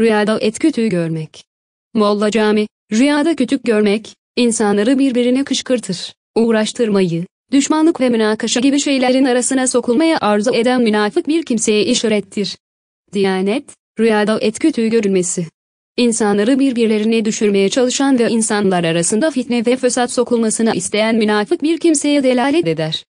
Rüyada et kütüğü görmek. Molla Cami, rüyada kütük görmek, insanları birbirine kışkırtır. Uğraştırmayı, düşmanlık ve münakaşa gibi şeylerin arasına sokulmaya arzu eden münafık bir kimseye işarettir. Diyanet, rüyada et kütüğü görülmesi. İnsanları birbirlerine düşürmeye çalışan ve insanlar arasında fitne ve fesat sokulmasını isteyen münafık bir kimseye delalet eder.